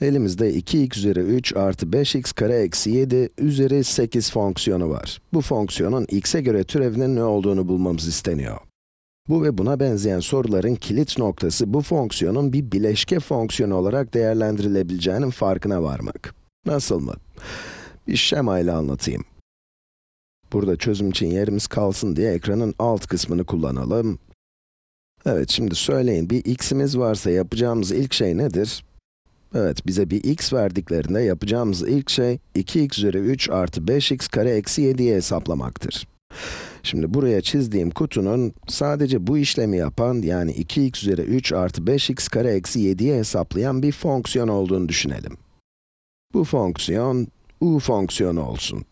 Elimizde 2x üzeri 3 artı 5x kare eksi 7 üzeri 8 fonksiyonu var. Bu fonksiyonun x'e göre türevinin ne olduğunu bulmamız isteniyor. Bu ve buna benzeyen soruların kilit noktası bu fonksiyonun bir bileşke fonksiyonu olarak değerlendirilebileceğinin farkına varmak. Nasıl mı? Bir şema ile anlatayım. Burada çözüm için yerimiz kalsın diye ekranın alt kısmını kullanalım. Evet, şimdi söyleyin bir x'imiz varsa yapacağımız ilk şey nedir? Evet, bize bir x verdiklerinde yapacağımız ilk şey 2x üzeri 3 artı 5x kare eksi 7'yi hesaplamaktır. Şimdi buraya çizdiğim kutunun sadece bu işlemi yapan yani 2x üzeri 3 artı 5x kare eksi 7'yi hesaplayan bir fonksiyon olduğunu düşünelim. Bu fonksiyon u fonksiyonu olsun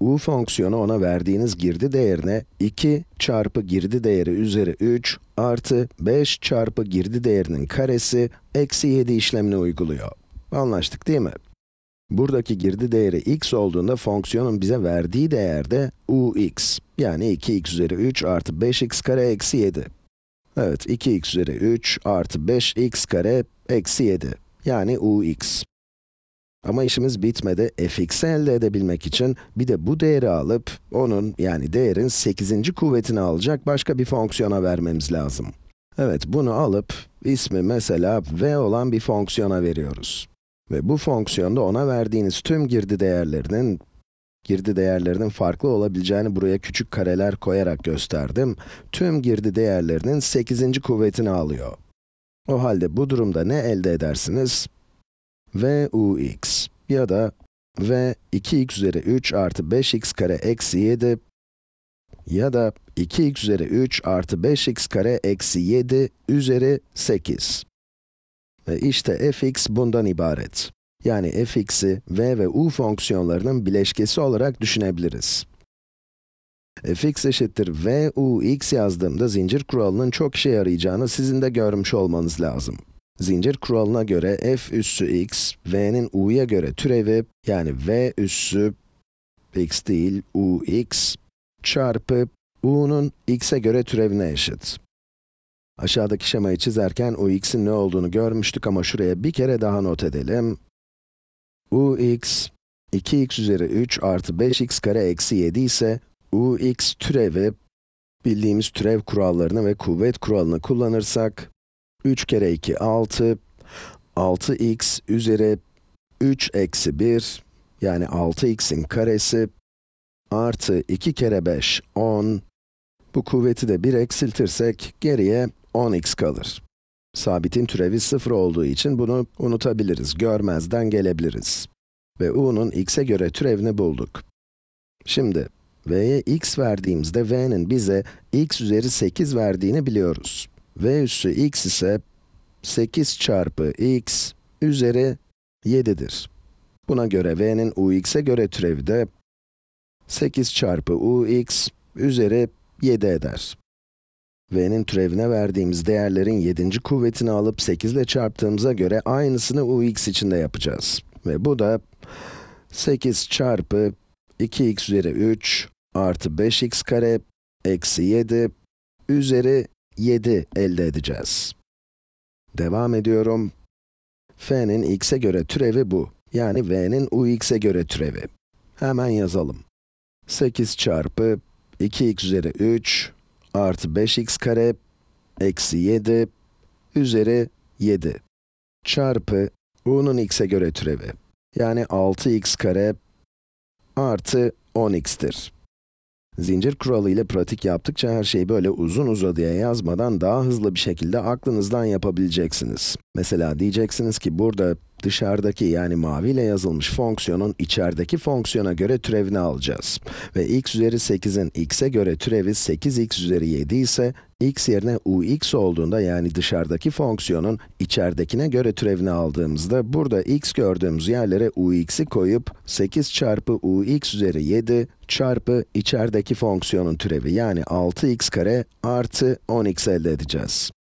u fonksiyonu ona verdiğiniz girdi değerine 2 çarpı girdi değeri üzeri 3 artı 5 çarpı girdi değerinin karesi eksi 7 işlemini uyguluyor. Anlaştık değil mi? Buradaki girdi değeri x olduğunda fonksiyonun bize verdiği değer de ux. Yani 2x üzeri 3 artı 5x kare eksi 7. Evet, 2x üzeri 3 artı 5x kare eksi 7. Yani ux. Ama işimiz bitmedi. fx'i elde edebilmek için bir de bu değeri alıp, onun yani değerin 8. kuvvetini alacak başka bir fonksiyona vermemiz lazım. Evet, bunu alıp, ismi mesela v olan bir fonksiyona veriyoruz. Ve bu fonksiyonda ona verdiğiniz tüm girdi değerlerinin, girdi değerlerinin farklı olabileceğini buraya küçük kareler koyarak gösterdim. Tüm girdi değerlerinin 8. kuvvetini alıyor. O halde bu durumda ne elde edersiniz? v u x ya da v 2x üzeri 3 artı 5x kare eksi 7 ya da 2x üzeri 3 artı 5x kare eksi 7 üzeri 8. Ve işte fx bundan ibaret. Yani fx'i v ve u fonksiyonlarının bileşkesi olarak düşünebiliriz. fx eşittir v u x yazdığımda zincir kuralının çok işe yarayacağını sizin de görmüş olmanız lazım. Zincir kuralına göre f üssü x, v'nin u'ya göre türevi, yani v üssü x değil, u x çarpı u'nun x'e göre türevine eşit. Aşağıdaki şemayı çizerken u x'in ne olduğunu görmüştük ama şuraya bir kere daha not edelim. U x 2x üzeri 3 artı 5x kare eksi 7 ise u x türevi bildiğimiz türev kurallarını ve kuvvet kuralını kullanırsak 3 kere 2 6, 6x üzeri 3 eksi 1, yani 6x'in karesi, artı 2 kere 5, 10. Bu kuvveti de 1 eksiltirsek, geriye 10x kalır. Sabitin türevi 0 olduğu için bunu unutabiliriz, görmezden gelebiliriz. Ve u'nun x'e göre türevini bulduk. Şimdi, v'ye x verdiğimizde v'nin bize x üzeri 8 verdiğini biliyoruz v üssü x ise 8 çarpı x üzeri 7'dir. Buna göre v'nin ux'e göre türevi de 8 çarpı ux üzeri 7 eder. v'nin türevine verdiğimiz değerlerin 7. kuvvetini alıp 8 ile çarptığımıza göre aynısını ux için de yapacağız. Ve bu da 8 çarpı 2x üzeri 3 artı 5x kare eksi 7 üzeri 7 elde edeceğiz. Devam ediyorum. f'nin x'e göre türevi bu. Yani v'nin u x'e göre türevi. Hemen yazalım. 8 çarpı 2x üzeri 3 artı 5x kare eksi 7 üzeri 7 çarpı u'nun x'e göre türevi. Yani 6x kare artı 10x'tir. Zincir kuralı ile pratik yaptıkça her şeyi böyle uzun uzadıya yazmadan daha hızlı bir şekilde aklınızdan yapabileceksiniz. Mesela diyeceksiniz ki burada dışarıdaki yani maviyle yazılmış fonksiyonun içerideki fonksiyona göre türevini alacağız. Ve x üzeri 8'in x'e göre türevi 8x üzeri 7 ise x yerine ux olduğunda yani dışarıdaki fonksiyonun içeridekine göre türevini aldığımızda burada x gördüğümüz yerlere ux'i koyup 8 çarpı ux üzeri 7 çarpı içerideki fonksiyonun türevi yani 6x kare artı 10x elde edeceğiz.